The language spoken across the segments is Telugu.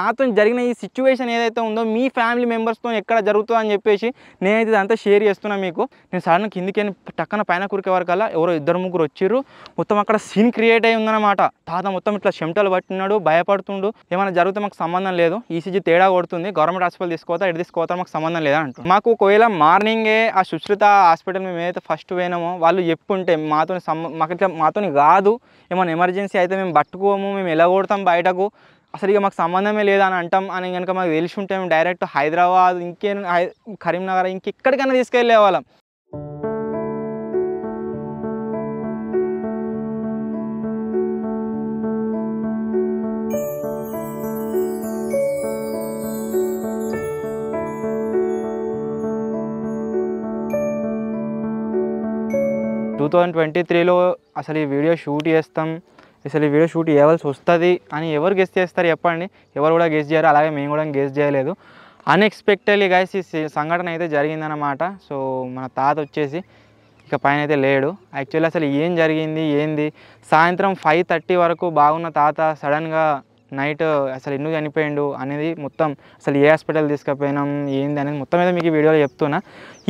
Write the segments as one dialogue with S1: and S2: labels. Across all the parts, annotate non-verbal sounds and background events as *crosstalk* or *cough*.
S1: నాతో జరిగిన ఈ సిచ్యువేషన్ ఏదైతే ఉందో మీ ఫ్యామిలీ మెంబర్స్తో ఎక్కడ జరుగుతుందో అని చెప్పేసి నేనైతే ఇదంతా షేర్ చేస్తున్నాను మీకు నేను సడన్ కిందికి టక్కన పైన కురికే వరకల్లా ఎవరో ఇద్దరు ముగ్గురు వచ్చారు మొత్తం అక్కడ సీన్ క్రియేట్ అయి ఉందన్నమాట తాత మొత్తం ఇట్లా చెమటలు పట్టినాడు భయపడుతుండు ఏమైనా జరిగితే మాకు సంబంధం లేదు ఈసీజీ e తేడా కొడుతుంది గవర్నమెంట్ హాస్పిటల్ తీసుకోతా ఎటు తీసుకోతా మాకు సంబంధం లేదా అంటు మాకు ఒకవేళ మార్నింగే ఆ సుశ్రుత హాస్పిటల్ మేము ఏదైతే ఫస్ట్ పోయినామో వాళ్ళు చెప్పుంటే మాతో మాకు ఇట్లా మాతో కాదు ఏమైనా ఎమర్జెన్సీ అయితే మేము పట్టుకోము మేము ఎలా కొడతాం బయటకు అసలు ఇక మాకు సంబంధమే లేదని అంటాం అని కనుక మాకు తెలిసి ఉంటే మేము డైరెక్ట్ హైదరాబాద్ ఇంకే కరీంనగర్ ఇంకెక్కడికైనా తీసుకెళ్ళే వాళ్ళం టూ థౌజండ్ ట్వంటీ త్రీలో అసలు ఈ వీడియో షూట్ చేస్తాం అసలు ఈ వీడియో షూట్ చేయవలసి వస్తుంది అని ఎవరు గెస్ట్ చేస్తారు చెప్పండి ఎవరు కూడా గెస్ట్ చేయరు అలాగే మేము కూడా గెస్ట్ చేయలేదు అన్ఎక్స్పెక్టెడ్లీ గాయస్ ఈ సంఘటన అయితే జరిగిందనమాట సో మన తాత వచ్చేసి ఇక పైన అయితే లేడు యాక్చువల్లీ అసలు ఏం జరిగింది ఏంది సాయంత్రం ఫైవ్ థర్టీ వరకు బాగున్న తాత సడన్గా నైట్ అసలు ఎందుకు చనిపోయిండు అనేది మొత్తం అసలు ఏ హాస్పిటల్ తీసుకుపోయినాం ఏంది అనేది మొత్తం అయితే మీకు ఈ వీడియోలో చెప్తున్నా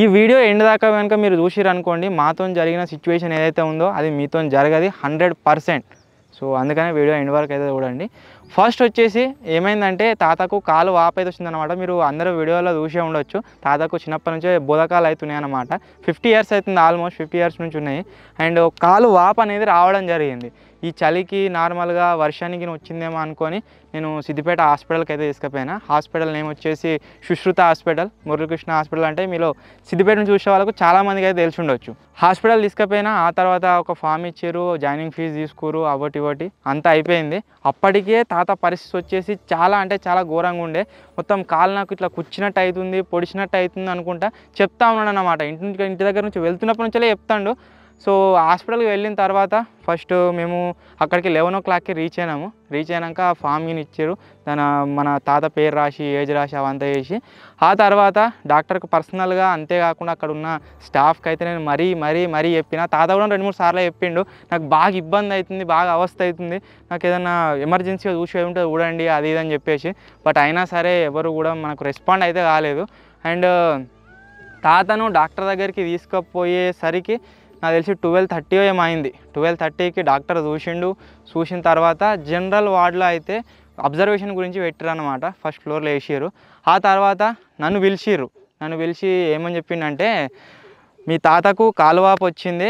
S1: ఈ వీడియో ఎండ్ దాకా కనుక మీరు చూసిరనుకోండి మాతో జరిగిన సిచ్యువేషన్ ఏదైతే ఉందో అది మీతో జరగదు హండ్రెడ్ పర్సెంట్ సో అందుకనే వీడియో ఎండ్ వరకు అయితే చూడండి ఫస్ట్ వచ్చేసి ఏమైందంటే తాతకు కాలు వాప్ అయితే వచ్చిందనమాట మీరు అందరూ వీడియోలో చూసే ఉండొచ్చు తాతకు చిన్నప్పటి నుంచే బోధకాలు అవుతున్నాయి అనమాట ఫిఫ్టీ ఇయర్స్ అవుతుంది ఆల్మోస్ట్ ఫిఫ్టీ ఇయర్స్ నుంచి ఉన్నాయి అండ్ కాలు వాప్ అనేది రావడం జరిగింది ఈ చలికి నార్మల్గా వర్షానికి వచ్చిందేమో అనుకొని నేను సిద్దిపేట హాస్పిటల్కి అయితే తీసుకుపోయినా హాస్పిటల్ నేమ్ వచ్చేసి సుశ్రుత హాస్పిటల్ మురళీకృష్ణ హాస్పిటల్ అంటే మీలో సిద్దిపేటను చూసే వాళ్ళకు చాలామందికి అయితే తెలిసి ఉండొచ్చు హాస్పిటల్ తీసుకుపోయినా ఆ తర్వాత ఒక ఫామ్ ఇచ్చారు జాయినింగ్ ఫీజు తీసుకురు అవటి ఇవటి అంతా అయిపోయింది అప్పటికే తాత పరిస్థితి వచ్చేసి చాలా అంటే చాలా ఘోరంగా ఉండే మొత్తం కాలు నాకు ఇట్లా కుచ్చినట్టు అవుతుంది పొడిచినట్టు అవుతుంది అనుకుంటా చెప్తా ఉన్నాడు అనమాట ఇంటి నుంచి ఇంటి దగ్గర నుంచి వెళ్తున్నప్పటి నుంచే చెప్తాడు సో హాస్పిటల్కి వెళ్ళిన తర్వాత ఫస్ట్ మేము అక్కడికి లెవెన్ ఓ క్లాక్కి రీచ్ అయినాము రీచ్ అయినాక ఫామ్ ఇన్ ఇచ్చారు దాని మన తాత పేరు రాసి ఏజ్ రాసి అవంతా చేసి ఆ తర్వాత డాక్టర్కి పర్సనల్గా అంతేకాకుండా అక్కడ ఉన్న స్టాఫ్కి అయితే నేను మరీ మరీ మరీ చెప్పిన తాత కూడా రెండు మూడు సార్లు చెప్పిండు నాకు బాగా ఇబ్బంది అవుతుంది బాగా అవస్థ అవుతుంది నాకు ఏదైనా ఎమర్జెన్సీగా చూసి ఉంటే చూడండి అది ఇది అని చెప్పేసి బట్ అయినా సరే ఎవరు కూడా మనకు రెస్పాండ్ అయితే కాలేదు అండ్ తాతను డాక్టర్ దగ్గరికి తీసుకుపోయేసరికి నాకు తెలిసి ట్వెల్వ్ థర్టీ ఏమైంది ట్వెల్వ్ థర్టీకి డాక్టర్ చూసిండు చూసిన తర్వాత జనరల్ వార్డులో అయితే అబ్జర్వేషన్ గురించి అనమాట ఫస్ట్ ఫ్లోర్లో వేసారు ఆ తర్వాత నన్ను పిలిచిర్రు నన్ను పిలిచి ఏమని చెప్పిండంటే మీ తాతకు కాలువాపు వచ్చింది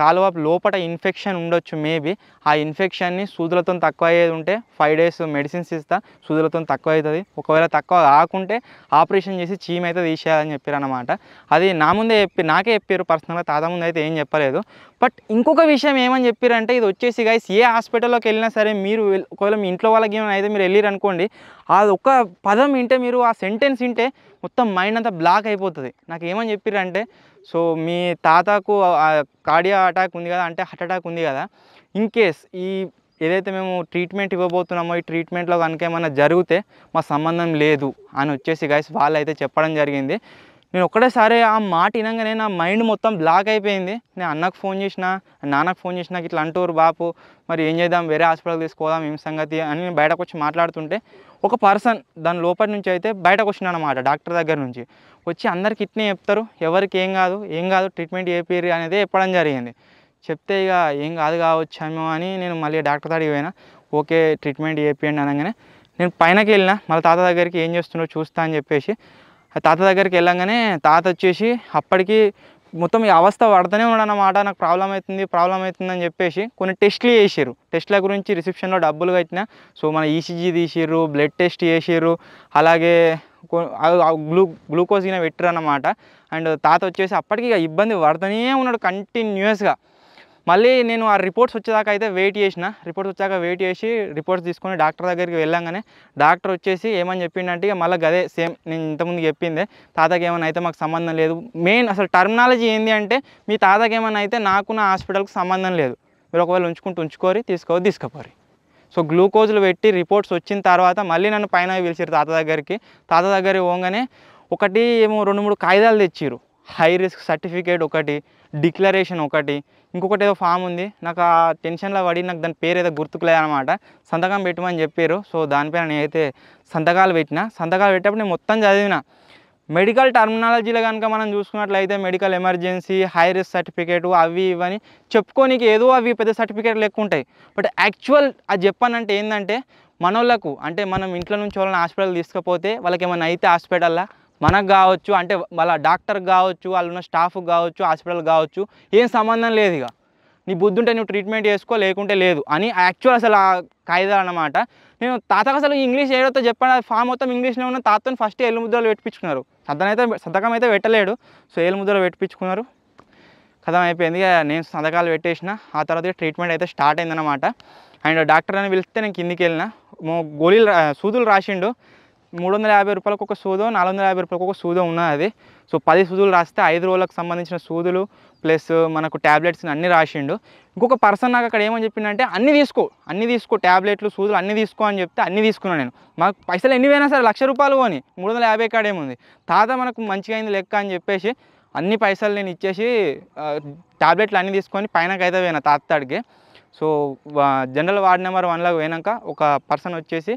S1: కాలువాపు లోపల ఇన్ఫెక్షన్ ఉండొచ్చు మేబీ ఆ ఇన్ఫెక్షన్ని సూదులతో తక్కువ అయ్యేది ఉంటే ఫైవ్ డేస్ మెడిసిన్స్ ఇస్తా సూదులతో తక్కువ అవుతుంది ఒకవేళ తక్కువ కాకుంటే ఆపరేషన్ చేసి చీమ్ అయితే తీసేయాలని చెప్పారు అనమాట అది నా ముందే చెప్పి నాకే చెప్పారు పర్సనల్గా తాత ముందు అయితే ఏం చెప్పలేదు బట్ ఇంకొక విషయం ఏమని చెప్పారంటే ఇది వచ్చేసి గైస్ ఏ హాస్పిటల్లోకి వెళ్ళినా సరే మీరు ఒకవేళ మీ ఇంట్లో వాళ్ళకి ఏమైనా అయితే మీరు వెళ్ళిరనుకోండి అనుకోండి అది ఒక పదం వింటే మీరు ఆ సెంటెన్స్ వింటే మొత్తం మైండ్ అంతా బ్లాక్ అయిపోతుంది నాకు ఏమని చెప్పారంటే సో మీ తాతకు కార్డియా అటాక్ ఉంది కదా అంటే హార్ట్ అటాక్ ఉంది కదా ఇన్ కేస్ ఈ ఏదైతే మేము ట్రీట్మెంట్ ఇవ్వబోతున్నామో ఈ ట్రీట్మెంట్లో కనుక ఏమైనా జరిగితే మా సంబంధం లేదు అని వచ్చేసి గైస్ వాళ్ళైతే చెప్పడం జరిగింది నేను ఒక్కడేసారి ఆ మాట వినంగానే నా మైండ్ మొత్తం బ్లాక్ అయిపోయింది నేను అన్నకు ఫోన్ చేసిన నాన్నకు ఫోన్ చేసిన ఇట్లా అంటూరు బాపు మరి ఏం చేద్దాం వేరే హాస్పిటల్ తీసుకోదాం ఏం సంగతి అని నేను బయటకు వచ్చి మాట్లాడుతుంటే ఒక పర్సన్ దాని లోపల నుంచి అయితే బయటకు వచ్చిన అనమాట డాక్టర్ దగ్గర నుంచి వచ్చి అందరికి ఇట్నే చెప్తారు ఎవరికి ఏం కాదు ఏం కాదు ట్రీట్మెంట్ చేపిరు అనేది చెప్పడం జరిగింది చెప్తే ఇక ఏం కాదు కావచ్చామో అని నేను మళ్ళీ డాక్టర్ దగ్గరికి పోయినా ఓకే ట్రీట్మెంట్ చేపియండి అనగానే నేను పైనకి వెళ్ళిన మళ్ళీ తాత దగ్గరికి ఏం చేస్తున్నావు చూస్తా అని చెప్పేసి తాత దగ్గరికి వెళ్ళంగానే తాత వచ్చేసి అప్పటికి మొత్తం ఈ అవస్థ పడుతూనే ఉన్నాడన్నమాట నాకు ప్రాబ్లం అవుతుంది ప్రాబ్లం అవుతుందని చెప్పేసి కొన్ని టెస్ట్లు చేసారు టెస్ట్ల గురించి రిసెప్షన్లో డబ్బులు కట్టినా సో మన ఈసీజీ e తీసిర్రు బ్లడ్ టెస్ట్ చేసారు అలాగే గ్లూ గ్లూకోజ్ గిన అన్నమాట అండ్ తాత వచ్చేసి అప్పటికి ఇబ్బంది పడుతూనే ఉన్నాడు కంటిన్యూస్గా మళ్ళీ నేను ఆ రిపోర్ట్స్ వచ్చేదాకా అయితే వెయిట్ చేసిన రిపోర్ట్స్ వచ్చాక వెయిట్ చేసి రిపోర్ట్స్ తీసుకొని డాక్టర్ దగ్గరికి వెళ్ళాగానే డాక్టర్ వచ్చేసి ఏమని చెప్పిండంటే ఇక మళ్ళీ గదే సేమ్ నేను ఇంతకుముందు చెప్పిందే తాతకి ఏమైనా అయితే మాకు సంబంధం లేదు మెయిన్ అసలు టర్మినాలజీ ఏంది అంటే మీ తాతకి ఏమైనా అయితే నాకు నా హాస్పిటల్కి సంబంధం లేదు మీరు ఒకవేళ ఉంచుకుంటూ ఉంచుకోరి తీసుకోవద్దు తీసుకుపోరి సో గ్లూకోజ్లు పెట్టి రిపోర్ట్స్ వచ్చిన తర్వాత మళ్ళీ నన్ను పైన పిలిచారు తాత దగ్గరికి తాత దగ్గరికి పోగానే ఒకటి ఏమో రెండు మూడు కాగితాలు తెచ్చిరు హై రిస్క్ సర్టిఫికేట్ ఒకటి డిక్లరేషన్ ఒకటి ఇంకొకటి ఏదో ఫామ్ ఉంది నాకు ఆ టెన్షన్లో పడి నాకు దాని పేరు ఏదో గుర్తుకులేదనమాట సంతకం పెట్టమని చెప్పారు సో దానిపైన నేనైతే సంతకాలు పెట్టిన సంతకాలు పెట్టేటప్పుడు నేను మొత్తం చదివిన మెడికల్ టర్మినాలజీలో కనుక మనం చూసుకున్నట్లయితే medical emergency high risk certificate అవి ఇవని చెప్పుకోనికి ఏదో అవి పెద్ద సర్టిఫికేట్లు ఎక్కువ ఉంటాయి బట్ యాక్చువల్ అది చెప్పానంటే ఏంటంటే మనోళ్ళకు అంటే మనం ఇంట్లో నుంచి వాళ్ళని హాస్పిటల్ తీసుకుపోతే వాళ్ళకి ఏమైనా అయితే హాస్పిటల్లో మనకు కావచ్చు అంటే వాళ్ళ డాక్టర్ కావచ్చు వాళ్ళు ఉన్న స్టాఫ్ కావచ్చు హాస్పిటల్ కావచ్చు ఏం సంబంధం లేదు ఇక నీ బుద్ధి ఉంటే నువ్వు ట్రీట్మెంట్ చేసుకో లేకుంటే లేదు అని యాక్చువల్ అసలు ఆ కాయిదాలు అనమాట నేను తాతకు అసలు ఇంగ్లీష్ ఏడైతే చెప్పాను అది ఫామ్ మొత్తం ఇంగ్లీష్లో ఉన్న తాతని ఫస్ట్ ఏళ్ళు ముద్రలు పెట్టించుకున్నారు సద్దనైతే సంతకం అయితే పెట్టలేడు సో ఏళ్ళు ముద్రలు పెట్టించుకున్నారు కథం అయిపోయింది నేను సంతకాలు పెట్టేసిన ఆ తర్వాత ట్రీట్మెంట్ అయితే స్టార్ట్ అయిందనమాట అండ్ డాక్టర్ అని పిలిస్తే నేను కిందికి వెళ్ళిన గోళీలు సూదులు రాసిండు మూడు వందల యాభై రూపాయలకు ఒక సూదో నాలుగు వందల యాభై రూపాయలకు ఒక సూదో ఉన్నది సో పది సూదులు రాస్తే ఐదు రోజులకు సంబంధించిన సూదులు ప్లస్ మనకు ట్యాబ్లెట్స్ అన్నీ రాసిండు ఇంకొక పర్సన్ నాకు అక్కడ ఏమని చెప్పిందంటే అన్నీ తీసుకో అన్నీ తీసుకో ట్యాబ్లెట్లు సూదులు అన్నీ తీసుకో అని చెప్తే అన్నీ తీసుకున్నాను నేను మాకు పైసలు ఎన్ని పోయినా సరే లక్ష రూపాయలు పోని మూడు వందల యాభై కాడేముంది తాత మనకు మంచిగా అయింది లెక్క అని చెప్పేసి అన్ని పైసలు నేను ఇచ్చేసి ట్యాబ్లెట్లు అన్నీ తీసుకొని పైనకైతే పోయినా తాతడికి సో జనరల్ వార్డ్ నెంబర్ వన్లోకి పోయినాక ఒక పర్సన్ వచ్చేసి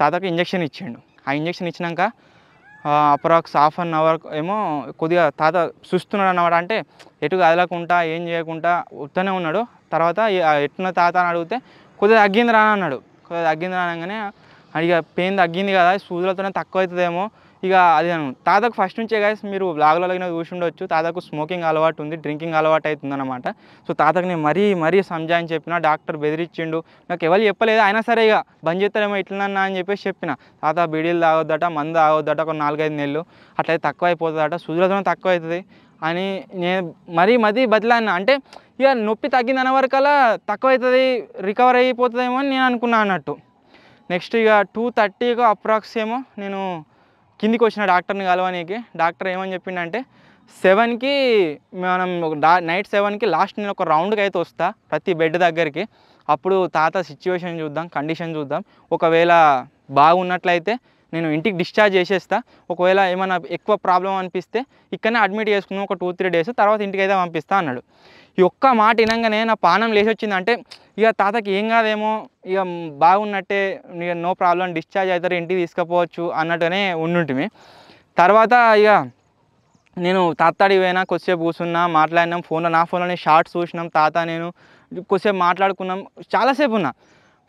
S1: తాతకు ఇంజక్షన్ ఇచ్చిండు ఆ ఇంజెక్షన్ ఇచ్చినాక అప్రాక్స్ హాఫ్ అన్ అవర్ ఏమో కొద్దిగా తాత చూస్తున్నాడు అన్నమాట అంటే ఎటు కదలకుండా ఏం చేయకుండా ఉత్తనే ఉన్నాడు తర్వాత ఎట్టున్న తాత అని అడిగితే కొద్దిగా తగ్గింది రానన్నాడు కొద్దిగా తగ్గింది రానగానే అడిగా పెయిన్ తగ్గింది కదా సూదులతోనే తక్కువ అవుతుందేమో ఇక అది తాతకు ఫస్ట్ నుంచే గాయస్ మీరు బ్లాగ్లలో చూసి ఉండొచ్చు తాతకు స్మోకింగ్ అలవాటు ఉంది డ్రింకింగ్ అలవాటు అవుతుందన్నమాట సో తాతకు నేను మరీ మరీ సంజాయిని చెప్పిన డాక్టర్ బెదిరించిండు నాకు ఎవరు చెప్పలేదు అయినా సరే ఇక బంద్ చేస్తారేమో ఇట్లన్నా అని చెప్పేసి చెప్పిన తాత బీడీలు తాగొద్దట మందు తాగొద్దట ఒక నాలుగైదు నెలలు అట్లయితే తక్కువ అయిపోతుందట సుదులతనం తక్కువ అవుతుంది అని నేను మరీ మరీ బదిలాన్న అంటే ఇక నొప్పి తగ్గిందన్న వరకల్లా తక్కువ అవుతుంది రికవర్ అయిపోతుందేమో అని నేను అనుకున్నా అన్నట్టు నెక్స్ట్ ఇక టూ థర్టీకో అప్రాక్స్ ఏమో నేను కిందికి వచ్చిన డాక్టర్ని కలవనీకి డాక్టర్ ఏమని చెప్పిండంటే సెవెన్కి మనం నైట్ సెవెన్కి లాస్ట్ నేను ఒక రౌండ్కి అయితే వస్తా ప్రతి బెడ్ దగ్గరికి అప్పుడు తాత సిచ్యువేషన్ చూద్దాం కండిషన్ చూద్దాం ఒకవేళ బాగున్నట్లయితే నేను ఇంటికి డిశ్చార్జ్ చేసేస్తా ఒకవేళ ఏమైనా ఎక్కువ ప్రాబ్లం అనిపిస్తే ఇక్కడనే అడ్మిట్ చేసుకున్నాం ఒక టూ త్రీ డేస్ తర్వాత ఇంటికి అయితే పంపిస్తా అన్నాడు ఈ ఒక్క మాట వినంగానే నా పానం లేచి వచ్చిందంటే ఇక తాతకి ఏం కాదేమో ఇక బాగున్నట్టే ఇక నో ప్రాబ్లం డిశ్చార్జ్ అవుతారు ఇంటికి తీసుకుపోవచ్చు అన్నట్టుగానే ఉండుంటిమి తర్వాత ఇక నేను తాతడి పోయినా కొద్దిసేపు కూర్చున్నా మాట్లాడినాం ఫోన్లో నా ఫోన్లోనే షార్ట్స్ చూసినాం తాత నేను కొద్దిసేపు మాట్లాడుకున్నాం చాలాసేపు ఉన్నా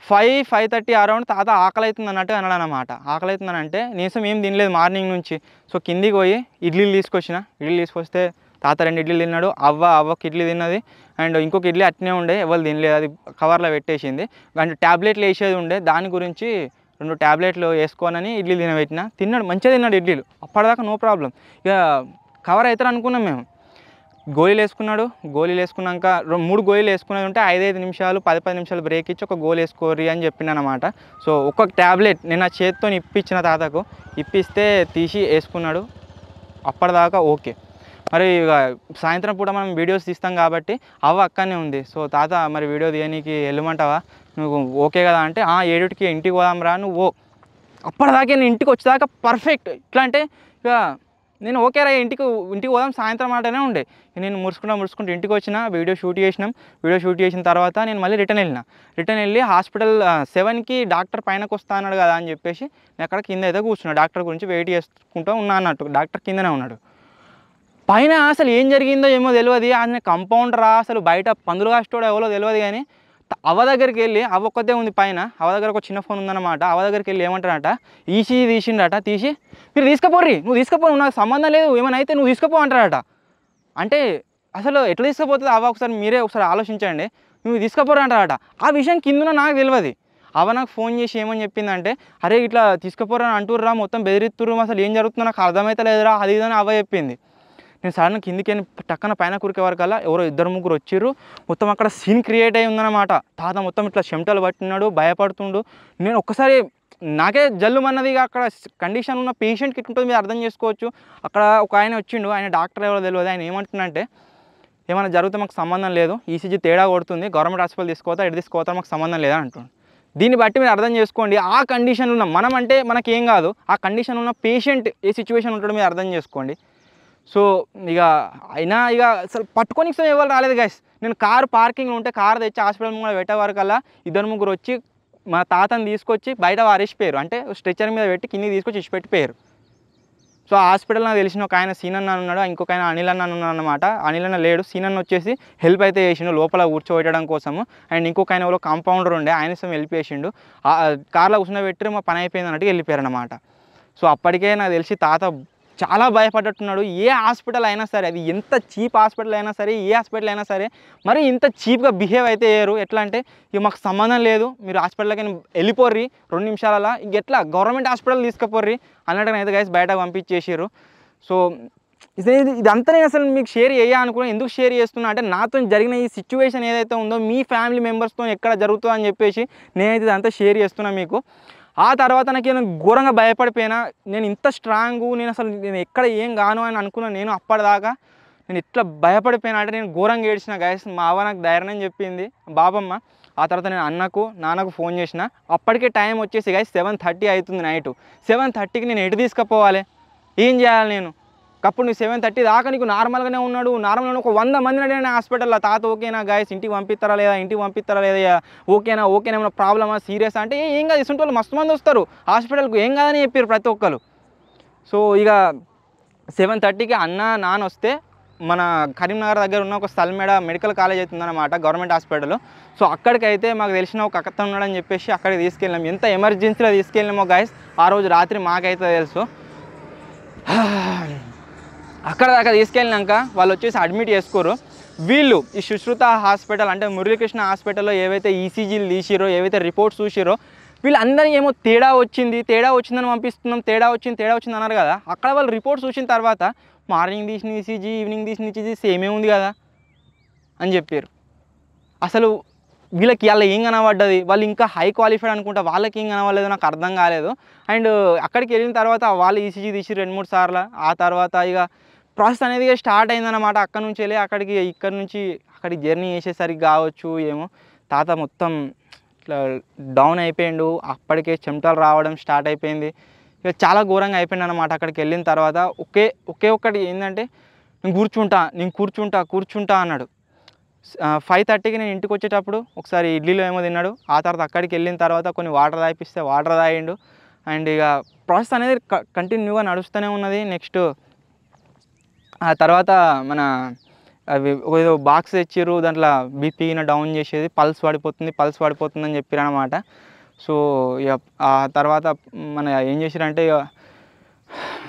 S1: ఫైవ్ ఫైవ్ థర్టీ అరౌండ్ తాత ఆకలి అవుతుంది అన్నట్టు అన్నాడు అనమాట ఆకలి అవుతుందని అంటే నీసం ఏం తినలేదు మార్నింగ్ నుంచి సో కిందికి పోయి ఇడ్లీలు తీసుకొచ్చిన ఇడ్లీ తీసుకొస్తే తాత రెండు ఇడ్లీలు తిన్నాడు అవ్వ అవ్వకి ఇడ్లీ తిన్నది అండ్ ఇంకొక ఇడ్లీ అట్నే ఉండే ఎవరు తినలేదు అది కవర్లో పెట్టేసింది అండ్ ట్యాబ్లెట్లు వేసేది ఉండే దాని గురించి రెండు ట్యాబ్లెట్లు వేసుకోనని ఇడ్లీ తినబెట్టిన తిన్నాడు మంచిగా తిన్నాడు ఇడ్లీలు అప్పటిదాకా నో ప్రాబ్లం ఇక కవర్ అవుతారు అనుకున్నాం మేము గోళీలు వేసుకున్నాడు గోళీలు వేసుకున్నాక మూడు గోళీలు వేసుకున్నది ఉంటే ఐదైదు నిమిషాలు పది పది నిమిషాలు బ్రేక్ ఇచ్చి ఒక గోల్ వేసుకోరి అని అనమాట సో ఒక్కొక్క ట్యాబ్లెట్ నేను ఆ చేతితో ఇప్పించిన తాతకు ఇప్పిస్తే తీసి వేసుకున్నాడు అప్పటిదాకా ఓకే మరి ఇక సాయంత్రం పూట మనం వీడియోస్ తీస్తాం కాబట్టి అవ్వ అక్కనే ఉంది సో తాత మరి వీడియో తీయనీకి వెళ్ళమంటావా నువ్వు ఓకే కదా అంటే ఆ ఏడుటికి ఇంటికి పోదాం రా నువ్వు అప్పటిదాకా నేను ఇంటికి వచ్చేదాకా పర్ఫెక్ట్ ఇట్లా అంటే ఇక నేను ఓకే రా ఇంటికి ఇంటికి పోదాం సాయంత్రం ఆటనే ఉండే నేను మురుసుకుంటా మురుసుకుంటూ ఇంటికి వచ్చిన వీడియో షూట్ చేసినాం వీడియో షూట్ చేసిన తర్వాత నేను మళ్ళీ రిటర్న్ వెళ్ళినా రిటర్న్ వెళ్ళి హాస్పిటల్ సెవెన్కి డాక్టర్ పైనకు వస్తా అన్నాడు కదా అని చెప్పేసి నేను అక్కడ కింద అయితే కూర్చున్నాను డాక్టర్ గురించి వెయిట్ చేసుకుంటూ ఉన్నా అన్నట్టు డాక్టర్ కిందనే ఉన్నాడు పైన అసలు ఏం జరిగిందో ఏమో తెలియదు ఆయన కంపౌండరా అసలు బయట పందులు కాస్టోడో ఎవరో తెలియదు కానీ అవ దగ్గరికి వెళ్ళి అవ ఒక్కతే ఉంది పైన అవ దగ్గర ఒక చిన్న ఫోన్ ఉందన్నమాట అవ దగ్గరికి వెళ్ళి ఏమంటారట ఈసి తీసిండట తీసి మీరు తీసుకుపోర్రి నువ్వు తీసుకుపో నాకు సంబంధం లేదు ఏమైనా అయితే నువ్వు తీసుకుపో అంటారట అంటే అసలు ఎట్లా తీసుకుపోతుంది అవ ఒకసారి మీరే ఒకసారి ఆలోచించండి నువ్వు తీసుకుపోరు అంటారట ఆ విషయం కిందన నాకు తెలియదు అవ నాకు ఫోన్ చేసి ఏమని చెప్పిందంటే అరే ఇట్లా తీసుకుపోరని అంటుర్రా మొత్తం బెదిరిత్తుర్రు అసలు ఏం జరుగుతుందో నాకు లేదురా అది ఇదని అవ చెప్పింది నేను సడన్ కిందికి టక్కన పైన కూరికేవారు వరకల్లా ఎవరో ఇద్దరు ముగ్గురు వచ్చిర్రు మొత్తం అక్కడ సీన్ క్రియేట్ అయి ఉందన్నమాట తాత మొత్తం ఇట్లా చెమటలు పట్టినాడు భయపడుతుండు నేను ఒక్కసారి నాకే జల్లు ఇక అక్కడ కండిషన్ ఉన్న పేషెంట్కి ఉంటుంది మీరు అర్థం చేసుకోవచ్చు అక్కడ ఒక ఆయన వచ్చిండు ఆయన డాక్టర్ ఎవరో తెలియదు ఆయన ఏమంటుందంటే ఏమైనా జరిగితే మాకు సంబంధం లేదు ఈసీజీ e తేడా కొడుతుంది గవర్నమెంట్ హాస్పిటల్ తీసుకోతా ఎటు తీసుకోతా మాకు సంబంధం లేదా అంటుండు దీన్ని బట్టి మీరు అర్థం చేసుకోండి ఆ కండిషన్ ఉన్న మనం అంటే మనకేం కాదు ఆ కండిషన్ ఉన్న పేషెంట్ ఏ సిచ్యువేషన్ ఉంటాడో మీరు అర్థం చేసుకోండి సో ఇక అయినా ఇక అసలు పట్టుకొని ఎవరు రాలేదు గైస్ నేను కారు పార్కింగ్లో ఉంటే కారు తెచ్చి హాస్పిటల్ ముందు పెట్టేవారు కల్లా ఇద్దరు ముగ్గురు వచ్చి మా తాతను తీసుకొచ్చి బయట వారేసిపోయారు అంటే స్ట్రెచర్ మీద పెట్టి కింది తీసుకొచ్చి ఇచ్చిపెట్టిపోయారు సో హాస్పిటల్ నాకు తెలిసిన ఒక ఆయన సీనన్న ఉన్నాడు ఇంకొక ఆయన అనిల్ అన్న ఉన్నాడు అనమాట అనిల్ అన్న లేడు సీనన్న వచ్చేసి హెల్ప్ అయితే చేసిండు లోపల కూర్చోబెట్టడం కోసము అండ్ ఇంకొక ఆయన కాంపౌండర్ ఉండే ఆయన సమయం హెల్ప్ చేసిండు కార్లో కూర్చున్న పెట్టి మా పని అయిపోయింది అన్నట్టు వెళ్ళిపోయారు అనమాట సో అప్పటికే నాకు తెలిసి తాత చాలా భయపడ్డట్టున్నాడు ఏ హాస్పిటల్ అయినా సరే అది ఎంత చీప్ హాస్పిటల్ అయినా సరే ఏ హాస్పిటల్ అయినా సరే మరి ఇంత చీప్గా బిహేవ్ అయితే వేయరు ఎట్లా అంటే ఇక మాకు సంబంధం లేదు మీరు హాస్పిటల్కి వెళ్ళిపోర్రి రెండు నిమిషాల ఇంక ఎట్లా గవర్నమెంట్ హాస్పిటల్ తీసుకుపోర్రి అన్నట్టుగా అయితే గైస్ బయటకు పంపించేసారు సో ఇది ఇదంతా నేను అసలు మీకు షేర్ చేయ ఎందుకు షేర్ చేస్తున్నా అంటే నాతో జరిగిన ఈ సిచ్యువేషన్ ఏదైతే ఉందో మీ ఫ్యామిలీ మెంబర్స్తో ఎక్కడ జరుగుతుందో అని చెప్పేసి నేనైతే ఇదంతా షేర్ చేస్తున్నా మీకు ఆ తర్వాత నాకు నేను ఘోరంగా భయపడిపోయినా నేను ఇంత స్ట్రాంగ్ నేను అసలు నేను ఎక్కడ ఏం గాను అని అనుకున్నాను నేను అప్పటిదాకా నేను ఇట్లా భయపడిపోయినా అంటే నేను ఘోరంగా ఏడ్చిన గాయస్ మా అవ్వ నాకు ధైర్యం చెప్పింది బాబమ్మ ఆ తర్వాత నేను అన్నకు నాన్నకు ఫోన్ చేసిన అప్పటికే టైం వచ్చేసి గాయస్ సెవెన్ థర్టీ అవుతుంది నైట్ సెవెన్ థర్టీకి నేను ఎటు తీసుకుపోవాలి ఏం చేయాలి నేను అప్పుడు నువ్వు సెవెన్ థర్టీ దాకా నీకు నార్మల్గానే ఉన్నాడు నార్మల్గా ఒక వంద మందిని అడిగిన హాస్పిటల్లో తాత ఓకేనా గాయస్ ఇంటికి పంపిస్తారా లేదా ఇంటికి పంపిస్తారా లేదా ఓకేనా ఓకేనా ఏమైనా ప్రాబ్లమా సీరియస్ అంటే ఏం కాదు ఇసుంటి వాళ్ళు మస్తు మంది వస్తారు హాస్పిటల్కు ఏం కాదని చెప్పారు ప్రతి ఒక్కరు సో ఇక సెవెన్ థర్టీకి అన్న నాన్న వస్తే మన కరీంనగర్ దగ్గర ఉన్న ఒక సల్మేడ మెడికల్ కాలేజ్ అవుతుందన్నమాట గవర్నమెంట్ హాస్పిటల్ సో అక్కడికైతే మాకు తెలిసిన ఒక అక్కత ఉన్నాడని చెప్పేసి అక్కడికి తీసుకెళ్ళాం ఎంత ఎమర్జెన్సీలో తీసుకెళ్ళామో గాయస్ ఆ రోజు రాత్రి మాకైతే తెలుసు *sighs* అక్కడ దాకా తీసుకెళ్ళినాక వాళ్ళు వచ్చేసి అడ్మిట్ చేసుకోరు వీళ్ళు ఈ సుశ్రుత హాస్పిటల్ అంటే మురళీకృష్ణ హాస్పిటల్లో ఏవైతే ఈసీజీలు e తీసిరో ఏవైతే రిపోర్ట్స్ చూసిరో వీళ్ళందరికీ ఏమో తేడా వచ్చింది తేడా వచ్చిందని పంపిస్తున్నాం తేడా వచ్చింది తేడా వచ్చింది అన్నారు కదా అక్కడ వాళ్ళు రిపోర్ట్స్ చూసిన తర్వాత మార్నింగ్ తీసిన ఈసీజీ e ఈవినింగ్ తీసిన ఈసీజీ e సేమే ఉంది కదా అని చెప్పారు అసలు వీళ్ళకి వాళ్ళ ఏం కనబడ్డది వాళ్ళు ఇంకా హై క్వాలిఫైడ్ అనుకుంటా వాళ్ళకి ఏం కనబడలేదు నాకు అర్థం కాలేదు అండ్ అక్కడికి వెళ్ళిన తర్వాత వాళ్ళు ఈసీజీ తీసి రెండు మూడు సార్లు ఆ తర్వాత ఇక ప్రాసెస్ అనేది స్టార్ట్ అయిందనమాట అక్కడ నుంచి వెళ్ళి అక్కడికి ఇక్కడ నుంచి అక్కడికి జర్నీ చేసేసరికి కావచ్చు ఏమో తాత మొత్తం ఇట్లా డౌన్ అయిపోయిండు అప్పటికే చెమటలు రావడం స్టార్ట్ అయిపోయింది ఇక చాలా ఘోరంగా అయిపోయింది అనమాట అక్కడికి వెళ్ళిన తర్వాత ఒకే ఒకే ఒక్కటి ఏంటంటే నేను కూర్చుంటా నేను కూర్చుంటా కూర్చుంటా అన్నాడు ఫైవ్ థర్టీకి నేను ఇంటికి వచ్చేటప్పుడు ఒకసారి ఇడ్లీలో ఏమో తిన్నాడు ఆ తర్వాత అక్కడికి వెళ్ళిన తర్వాత కొన్ని వాటర్ తాగిపిస్తే వాటర్ తాగిండు అండ్ ఇక ప్రాసెస్ అనేది కంటిన్యూగా నడుస్తూనే ఉన్నది నెక్స్ట్ ఆ తర్వాత మన అవి ఏదో బాక్స్ తెచ్చిర్రు దాంట్లో బీపీన డౌన్ చేసేది పల్స్ పడిపోతుంది పల్స్ పడిపోతుంది అని చెప్పారు అనమాట సో ఇక ఆ తర్వాత మన ఏం చేశారంటే ఇక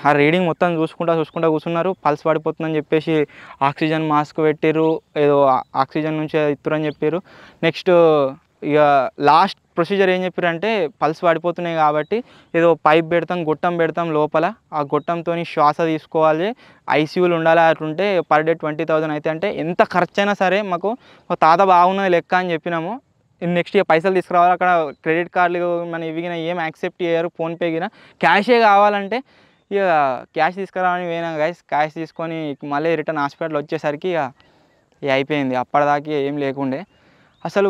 S1: ఆ రీడింగ్ మొత్తం చూసుకుంటా చూసుకుంటా కూర్చున్నారు పల్స్ పడిపోతుందని చెప్పేసి ఆక్సిజన్ మాస్క్ పెట్టిర్రు ఏదో ఆక్సిజన్ నుంచి ఇత్తురని చెప్పారు నెక్స్ట్ ఇక లాస్ట్ ప్రొసీజర్ ఏం చెప్పారంటే పల్స్ పడిపోతున్నాయి కాబట్టి ఏదో పైప్ పెడతాం గొట్టం పెడతాం లోపల ఆ గొట్టంతో శ్వాస తీసుకోవాలి ఐసీయూలు ఉండాలి అటుంటే పర్ డే ట్వంటీ అయితే అంటే ఎంత ఖర్చు అయినా సరే మాకు తాత బాగున్నది లెక్క అని చెప్పినాము నెక్స్ట్ ఇక పైసలు తీసుకురావాలి అక్కడ క్రెడిట్ కార్డులు మన ఇవిగిన ఏం యాక్సెప్ట్ చేయరు ఫోన్పే గినా క్యాషే కావాలంటే ఇక క్యాష్ తీసుకురావాలని పోయినా గైస్ క్యాష్ తీసుకొని మళ్ళీ రిటర్న్ హాస్పిటల్ వచ్చేసరికి ఇక అయిపోయింది అప్పటిదాకా ఏం లేకుండే అసలు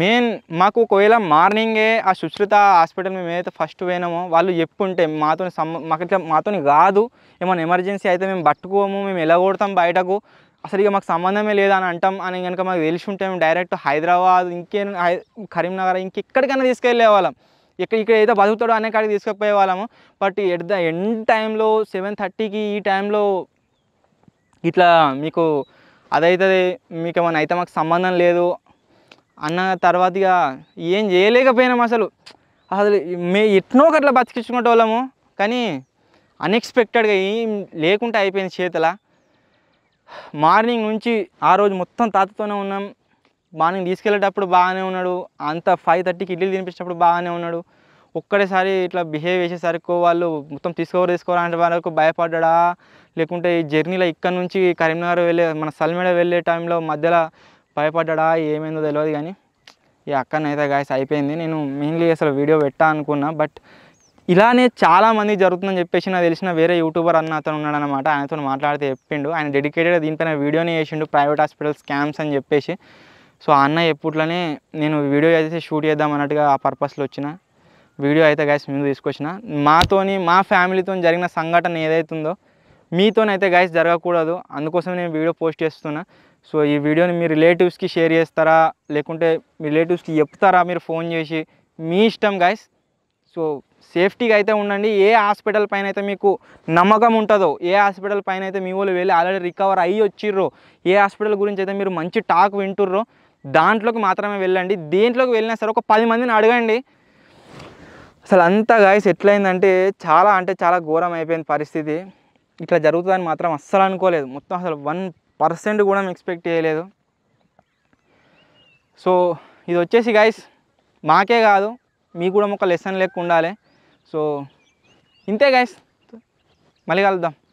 S1: మెయిన్ మాకు ఒకవేళ మార్నింగే ఆ సుశ్రుత హాస్పిటల్ మేము ఏదైతే ఫస్ట్ పోయినామో వాళ్ళు చెప్పుంటే మాతో సమ్మ మాకు ఇట్లా మాతో కాదు ఏమైనా ఎమర్జెన్సీ అయితే మేము పట్టుకోము మేము ఎలా కొడతాం బయటకు అసలు ఇక మాకు సంబంధమే లేదని అంటాం అని కనుక మాకు తెలిసి ఉంటే మేము డైరెక్ట్ హైదరాబాద్ ఇంకే కరీంనగర్ ఇంకెక్కడికైనా తీసుకెళ్ళే వాళ్ళం ఇక్కడ ఇక్కడ ఏదో బతుకుతాడో అనే కాడికి తీసుకుపోయే వాళ్ళము బట్ ఎట్ ద ఎండ్ టైంలో సెవెన్ థర్టీకి ఈ టైంలో ఇట్లా మీకు అదైతుంది మీకు ఏమైనా అయితే మాకు సంబంధం లేదు అన్న తర్వాత ఇక ఏం చేయలేకపోయినాం అసలు అసలు మే ఎట్నో గట్లా బతికించుకునే వాళ్ళము కానీ అన్ఎక్స్పెక్టెడ్గా ఏం లేకుండా అయిపోయింది చేతుల మార్నింగ్ నుంచి ఆ రోజు మొత్తం తాతతోనే ఉన్నాం మార్నింగ్ తీసుకెళ్ళేటప్పుడు బాగానే ఉన్నాడు అంత ఫైవ్ థర్టీకి ఇడ్లీ తినిపించేటప్పుడు బాగానే ఉన్నాడు ఒక్కడేసారి ఇట్లా బిహేవ్ చేసేసరికి వాళ్ళు మొత్తం తీసుకోవరు తీసుకోవాలంటే వాళ్ళకు భయపడ్డా లేకుంటే ఈ జర్నీలో ఇక్కడ నుంచి కరీంనగర్ వెళ్ళే మన సల్మేడ వెళ్ళే టైంలో మధ్యలో భయపడ్డా ఏమైందో తెలియదు కానీ ఈ అక్కనైతే గాయస్ అయిపోయింది నేను మెయిన్లీ అసలు వీడియో పెట్టా అనుకున్నా బట్ ఇలానే చాలామంది జరుగుతుందని చెప్పేసి నాకు తెలిసిన వేరే యూట్యూబర్ అన్న అతను ఉన్నాడనమాట ఆయనతో మాట్లాడితే చెప్పిండు ఆయన డెడికేటెడ్ దీనిపైన వీడియోనే చేసిండు ప్రైవేట్ హాస్పిటల్ స్కామ్స్ అని చెప్పేసి సో అన్న ఎప్పుట్లోనే నేను వీడియో అయితే షూట్ చేద్దాం అన్నట్టుగా ఆ పర్పస్లో వచ్చిన వీడియో అయితే గాయస్ ముందు తీసుకొచ్చిన మాతోని మా ఫ్యామిలీతో జరిగిన సంఘటన ఏదైతుందో మీతోనైతే గాయస్ జరగకూడదు అందుకోసం నేను వీడియో పోస్ట్ చేస్తున్నా సో ఈ వీడియోని మీ రిలేటివ్స్కి షేర్ చేస్తారా లేకుంటే మీ రిలేటివ్స్కి చెప్తారా మీరు ఫోన్ చేసి మీ ఇష్టం గాయస్ సో సేఫ్టీగా అయితే ఉండండి ఏ హాస్పిటల్ పైన అయితే మీకు నమ్మకం ఉంటుందో ఏ హాస్పిటల్ పైన అయితే మీ వాళ్ళు వెళ్ళి ఆల్రెడీ రికవర్ అయ్యి వచ్చిర్రో ఏ హాస్పిటల్ గురించి అయితే మీరు మంచి టాక్ వింటుర్రో దాంట్లోకి మాత్రమే వెళ్ళండి దేంట్లోకి వెళ్ళినా సరే ఒక పది మందిని అడగండి అసలు అంతా గాయస్ ఎట్లయిందంటే చాలా అంటే చాలా ఘోరం అయిపోయింది పరిస్థితి ఇట్లా జరుగుతుందని మాత్రం అస్సలు అనుకోలేదు మొత్తం అసలు వన్ పర్సెంట్ కూడా ఎక్స్పెక్ట్ చేయలేదు సో ఇది వచ్చేసి గైస్ మాకే కాదు మీకు కూడా ఒక లెసన్ లెక్క ఉండాలి సో ఇంతే గైస్ మళ్ళీ కలుద్దాం